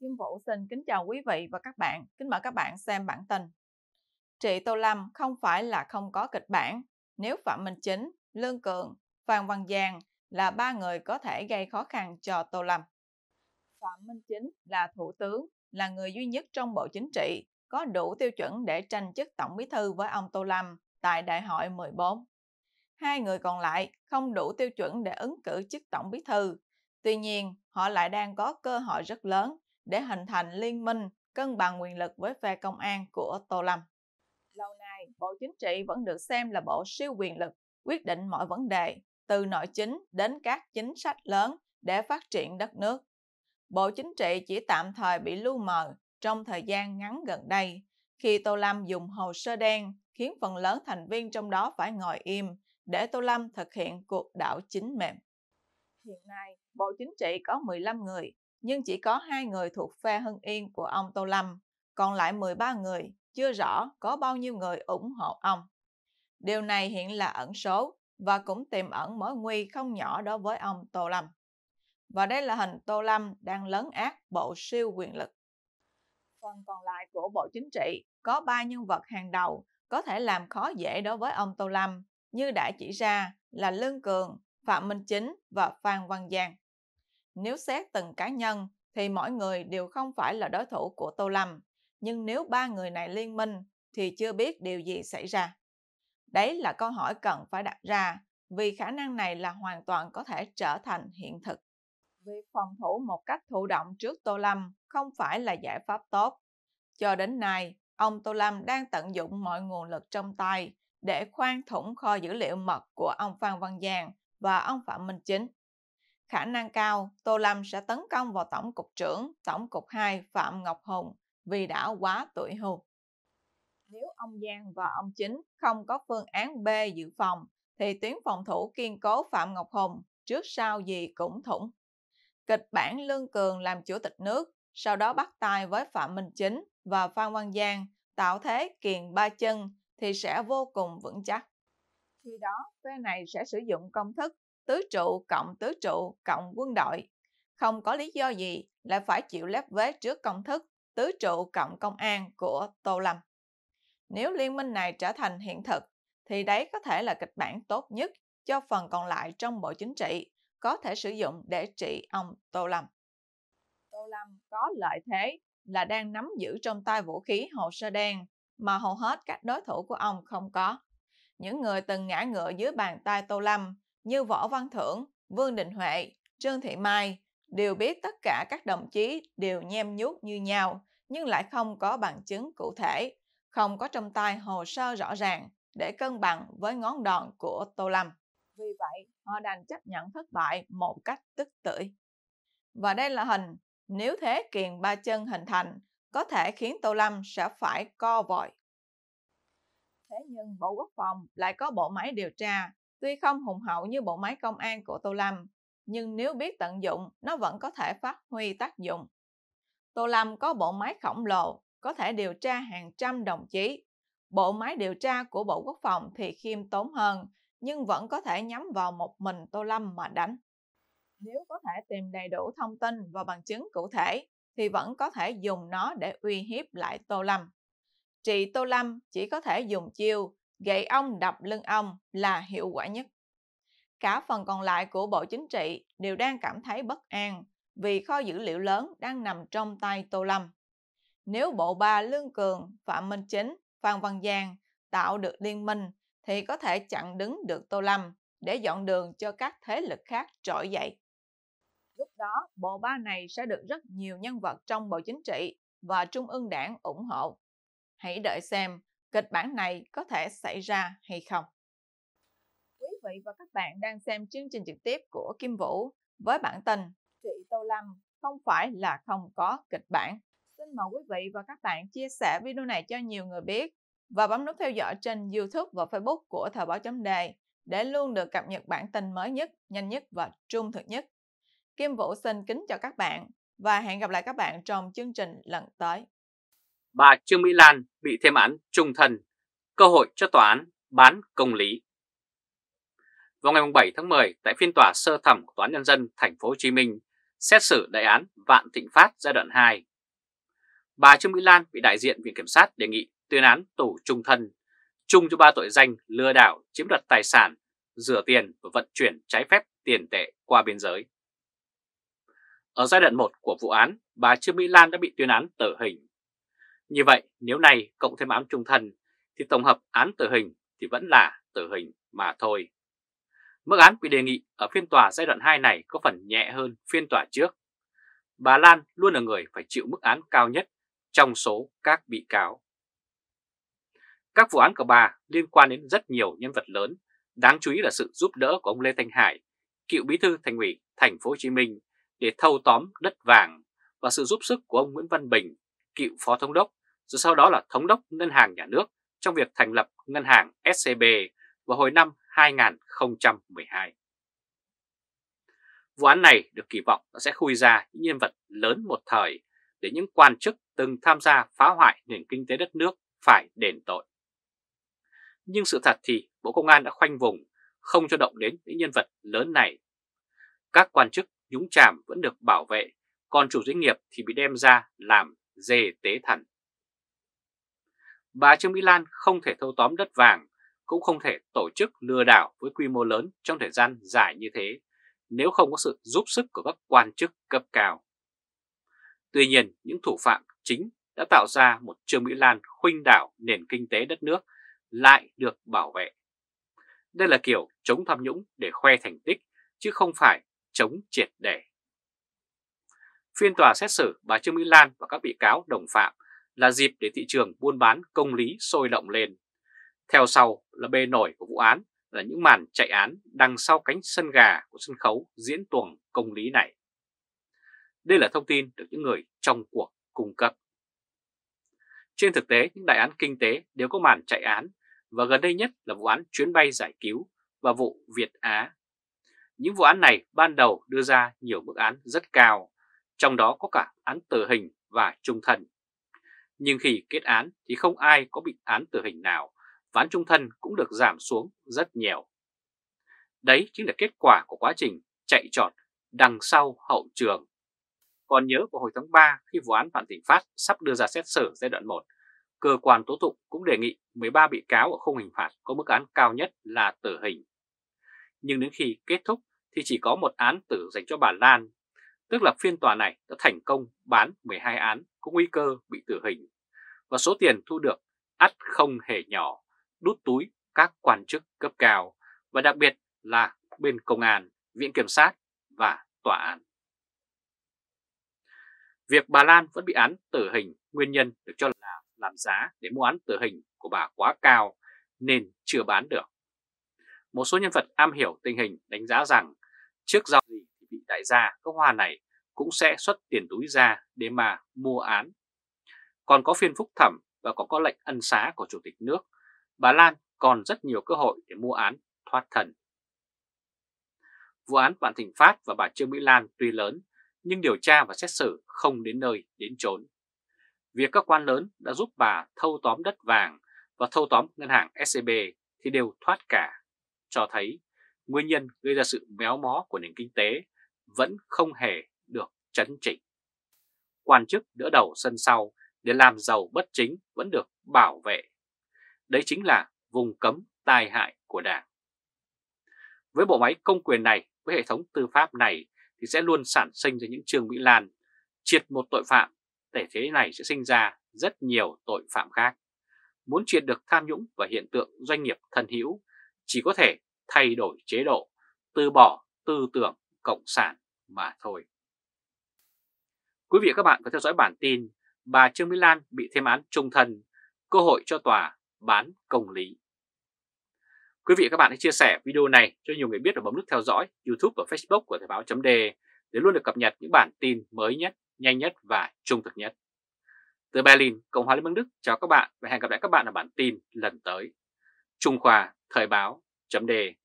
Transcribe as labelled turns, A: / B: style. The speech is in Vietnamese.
A: Kim Vũ xin kính chào quý vị và các bạn. Kính mời các bạn xem bản tin. Trị Tô Lâm không phải là không có kịch bản. Nếu Phạm Minh Chính, Lương Cường, Phan Văn Giang là ba người có thể gây khó khăn cho Tô Lâm. Phạm Minh Chính là thủ tướng, là người duy nhất trong Bộ Chính trị có đủ tiêu chuẩn để tranh chức Tổng Bí thư với ông Tô Lâm tại Đại hội 14. Hai người còn lại không đủ tiêu chuẩn để ứng cử chức Tổng Bí thư. Tuy nhiên, họ lại đang có cơ hội rất lớn để hình thành liên minh cân bằng quyền lực với phe công an của Tô Lâm. Lâu nay, Bộ Chính trị vẫn được xem là bộ siêu quyền lực, quyết định mọi vấn đề, từ nội chính đến các chính sách lớn để phát triển đất nước. Bộ Chính trị chỉ tạm thời bị lu mờ trong thời gian ngắn gần đây, khi Tô Lâm dùng hồ sơ đen khiến phần lớn thành viên trong đó phải ngồi im để Tô Lâm thực hiện cuộc đảo chính mềm. Hiện nay, Bộ Chính trị có 15 người nhưng chỉ có hai người thuộc phe Hưng Yên của ông Tô Lâm, còn lại 13 người chưa rõ có bao nhiêu người ủng hộ ông. Điều này hiện là ẩn số và cũng tiềm ẩn mối nguy không nhỏ đối với ông Tô Lâm. Và đây là hình Tô Lâm đang lấn át bộ siêu quyền lực. Phần còn lại của Bộ Chính trị có ba nhân vật hàng đầu có thể làm khó dễ đối với ông Tô Lâm, như đã chỉ ra là Lương Cường, Phạm Minh Chính và Phan Văn Giang. Nếu xét từng cá nhân thì mỗi người đều không phải là đối thủ của Tô Lâm, nhưng nếu ba người này liên minh thì chưa biết điều gì xảy ra. Đấy là câu hỏi cần phải đặt ra vì khả năng này là hoàn toàn có thể trở thành hiện thực. Việc phòng thủ một cách thụ động trước Tô Lâm không phải là giải pháp tốt. Cho đến nay, ông Tô Lâm đang tận dụng mọi nguồn lực trong tay để khoan thủng kho dữ liệu mật của ông Phan Văn Giang và ông Phạm Minh Chính khả năng cao Tô Lâm sẽ tấn công vào Tổng cục trưởng Tổng cục 2 Phạm Ngọc Hùng vì đã quá tuổi hưu. Nếu ông Giang và ông Chính không có phương án B dự phòng, thì tuyến phòng thủ kiên cố Phạm Ngọc Hùng trước sau gì cũng thủng. Kịch bản Lương Cường làm chủ tịch nước, sau đó bắt tay với Phạm Minh Chính và Phan Văn Giang tạo thế kiền ba chân thì sẽ vô cùng vững chắc. Khi đó, phe này sẽ sử dụng công thức tứ trụ cộng tứ trụ cộng quân đội. Không có lý do gì lại phải chịu lép vế trước công thức tứ trụ cộng công an của Tô Lâm. Nếu liên minh này trở thành hiện thực, thì đấy có thể là kịch bản tốt nhất cho phần còn lại trong Bộ Chính trị có thể sử dụng để trị ông Tô Lâm. Tô Lâm có lợi thế là đang nắm giữ trong tay vũ khí hồ sơ đen mà hầu hết các đối thủ của ông không có. Những người từng ngã ngựa dưới bàn tay Tô Lâm như Võ Văn Thưởng, Vương Đình Huệ, Trương Thị Mai đều biết tất cả các đồng chí đều nhem nhút như nhau nhưng lại không có bằng chứng cụ thể, không có trong tay hồ sơ rõ ràng để cân bằng với ngón đòn của Tô Lâm. Vì vậy, họ đành chấp nhận thất bại một cách tức tưởi. Và đây là hình, nếu thế kiền ba chân hình thành, có thể khiến Tô Lâm sẽ phải co vội. Thế nhưng Bộ Quốc phòng lại có bộ máy điều tra Tuy không hùng hậu như bộ máy công an của Tô Lâm, nhưng nếu biết tận dụng, nó vẫn có thể phát huy tác dụng. Tô Lâm có bộ máy khổng lồ, có thể điều tra hàng trăm đồng chí. Bộ máy điều tra của Bộ Quốc phòng thì khiêm tốn hơn, nhưng vẫn có thể nhắm vào một mình Tô Lâm mà đánh. Nếu có thể tìm đầy đủ thông tin và bằng chứng cụ thể, thì vẫn có thể dùng nó để uy hiếp lại Tô Lâm. Trị Tô Lâm chỉ có thể dùng chiêu gậy ông đập lưng ông là hiệu quả nhất. Cả phần còn lại của Bộ Chính trị đều đang cảm thấy bất an vì kho dữ liệu lớn đang nằm trong tay Tô Lâm. Nếu bộ ba Lương Cường, Phạm Minh Chính, Phan Văn Giang tạo được liên minh thì có thể chặn đứng được Tô Lâm để dọn đường cho các thế lực khác trỗi dậy. Lúc đó, bộ ba này sẽ được rất nhiều nhân vật trong Bộ Chính trị và Trung ương Đảng ủng hộ. Hãy đợi xem kịch bản này có thể xảy ra hay không. Quý vị và các bạn đang xem chương trình trực tiếp của Kim Vũ với bản tin Chị Tô Lâm không phải là không có kịch bản. Xin mời quý vị và các bạn chia sẻ video này cho nhiều người biết và bấm nút theo dõi trên YouTube và Facebook của Thời báo chấm đề để luôn được cập nhật bản tin mới nhất, nhanh nhất và trung thực nhất. Kim Vũ xin kính chào các bạn và hẹn gặp lại các bạn trong chương trình lần tới
B: bà Trương Mỹ Lan bị thêm án trung thân, cơ hội cho tòa án bán công lý. Vào ngày 7 tháng 10, tại phiên tòa sơ thẩm của Tòa án Nhân dân Thành phố Hồ Chí Minh, xét xử đại án Vạn Thịnh Phát giai đoạn 2. Bà Trương Mỹ Lan bị đại diện Viện Kiểm sát đề nghị tuyên án tù trung thân, chung cho ba tội danh lừa đảo, chiếm đoạt tài sản, rửa tiền và vận chuyển trái phép tiền tệ qua biên giới. Ở giai đoạn 1 của vụ án, bà Trương Mỹ Lan đã bị tuyên án tử hình như vậy nếu này cộng thêm án trung thân thì tổng hợp án tử hình thì vẫn là tử hình mà thôi. Mức án bị đề nghị ở phiên tòa giai đoạn 2 này có phần nhẹ hơn phiên tòa trước. Bà Lan luôn là người phải chịu mức án cao nhất trong số các bị cáo. Các vụ án của bà liên quan đến rất nhiều nhân vật lớn, đáng chú ý là sự giúp đỡ của ông Lê Thanh Hải, cựu bí thư thành ủy thành phố Hồ Chí Minh để thâu tóm đất vàng và sự giúp sức của ông Nguyễn Văn Bình, cựu phó thống đốc rồi sau đó là thống đốc ngân hàng nhà nước trong việc thành lập ngân hàng SCB vào hồi năm 2012. Vụ án này được kỳ vọng sẽ khui ra những nhân vật lớn một thời để những quan chức từng tham gia phá hoại nền kinh tế đất nước phải đền tội. Nhưng sự thật thì Bộ Công an đã khoanh vùng, không cho động đến những nhân vật lớn này. Các quan chức nhúng chàm vẫn được bảo vệ, còn chủ doanh nghiệp thì bị đem ra làm dê tế thần bà Trương Mỹ Lan không thể thâu tóm đất vàng, cũng không thể tổ chức lừa đảo với quy mô lớn trong thời gian dài như thế, nếu không có sự giúp sức của các quan chức cấp cao. Tuy nhiên, những thủ phạm chính đã tạo ra một Trương Mỹ Lan khuynh đảo nền kinh tế đất nước lại được bảo vệ. Đây là kiểu chống tham nhũng để khoe thành tích, chứ không phải chống triệt để. Phiên tòa xét xử bà Trương Mỹ Lan và các bị cáo đồng phạm là dịp để thị trường buôn bán công lý sôi động lên. Theo sau là bê nổi của vụ án là những màn chạy án đằng sau cánh sân gà của sân khấu diễn tuồng công lý này. Đây là thông tin được những người trong cuộc cung cấp. Trên thực tế, những đại án kinh tế đều có màn chạy án và gần đây nhất là vụ án chuyến bay giải cứu và vụ Việt Á. Những vụ án này ban đầu đưa ra nhiều mức án rất cao, trong đó có cả án tử hình và trung thần. Nhưng khi kết án thì không ai có bị án tử hình nào, ván trung thân cũng được giảm xuống rất nhiều. Đấy chính là kết quả của quá trình chạy trọt đằng sau hậu trường. Còn nhớ vào hồi tháng 3 khi vụ án Phạm Thịnh Phát sắp đưa ra xét xử giai đoạn 1, cơ quan tố tụng cũng đề nghị 13 bị cáo ở khung hình phạt có mức án cao nhất là tử hình. Nhưng đến khi kết thúc thì chỉ có một án tử dành cho bà Lan tức là phiên tòa này đã thành công bán 12 án có nguy cơ bị tử hình và số tiền thu được ắt không hề nhỏ đút túi các quan chức cấp cao và đặc biệt là bên công an, viện kiểm sát và tòa án. Việc bà Lan vẫn bị án tử hình nguyên nhân được cho là làm giá để mua án tử hình của bà quá cao nên chưa bán được. Một số nhân vật am hiểu tình hình đánh giá rằng trước giao đại gia các hoa này cũng sẽ xuất tiền túi ra để mà mua án. Còn có phiên phúc thẩm và còn có lệnh ân xá của Chủ tịch nước, bà Lan còn rất nhiều cơ hội để mua án thoát thần. Vụ án Vạn Thịnh Phát và bà Trương Mỹ Lan tuy lớn, nhưng điều tra và xét xử không đến nơi đến chốn. Việc các quan lớn đã giúp bà thâu tóm đất vàng và thâu tóm ngân hàng SCB e thì đều thoát cả, cho thấy nguyên nhân gây ra sự méo mó của nền kinh tế vẫn không hề được chấn chỉnh. Quan chức đỡ đầu sân sau để làm giàu bất chính vẫn được bảo vệ. Đấy chính là vùng cấm tai hại của Đảng. Với bộ máy công quyền này, với hệ thống tư pháp này thì sẽ luôn sản sinh ra những trường Mỹ Lan triệt một tội phạm, thể chế này sẽ sinh ra rất nhiều tội phạm khác. Muốn triệt được tham nhũng và hiện tượng doanh nghiệp thân hữu, chỉ có thể thay đổi chế độ, từ bỏ tư tưởng cộng sản mà thôi. Quý vị và các bạn có theo dõi bản tin bà Trương Mỹ Lan bị thêm án trung thân, cơ hội cho tòa bán công lý. Quý vị và các bạn hãy chia sẻ video này cho nhiều người biết và bấm nút theo dõi YouTube và Facebook của Thời báo .d để luôn được cập nhật những bản tin mới nhất, nhanh nhất và trung thực nhất. Từ Berlin, Cộng hòa Liên bang Đức chào các bạn và hẹn gặp lại các bạn ở bản tin lần tới. Trung Khoa Thời báo .d